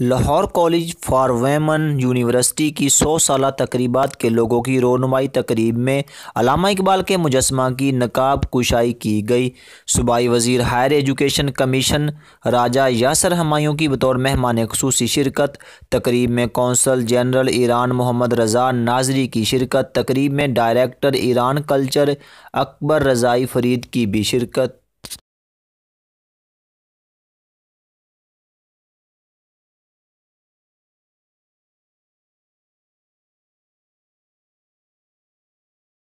Lahore college for women university की सौ साल तकरीबा के लोगों की रोनुमाई तकरीब में अलामा इकबाल के मुजस्मा की नकाब कुशाई की गई सूबाई वजीर higher education commission Raja Yasir Humayun की बतौर मेहमान खसूसी शिरकत तकरीब में consul general Iran Mohammad Reza Nazari की शिरकत तकरीब में director Iran culture Akbar Rezaei Farid की भी शिरकत